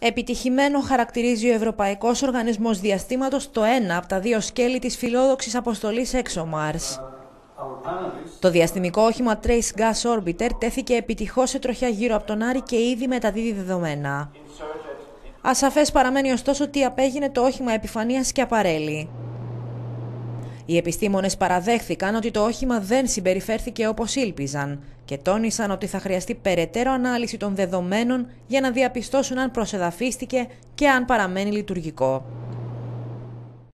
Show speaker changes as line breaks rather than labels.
Επιτυχημένο χαρακτηρίζει ο Ευρωπαϊκός Οργανισμός Διαστήματος το ένα από τα δύο σκέλη της φιλόδοξης αποστολής ExoMars. Το διαστημικό όχημα Trace Gas Orbiter τέθηκε επιτυχώς σε τροχιά γύρω από τον Άρη και ήδη μεταδίδει δεδομένα. Ασαφές παραμένει ωστόσο ότι απέγινε το όχημα επιφανίας και απαρέλει. Οι επιστήμονες παραδέχθηκαν ότι το όχημα δεν συμπεριφέρθηκε όπως ήλπιζαν και τόνισαν ότι θα χρειαστεί περαιτέρω ανάλυση των δεδομένων για να διαπιστώσουν αν προσεδαφίστηκε και αν παραμένει λειτουργικό.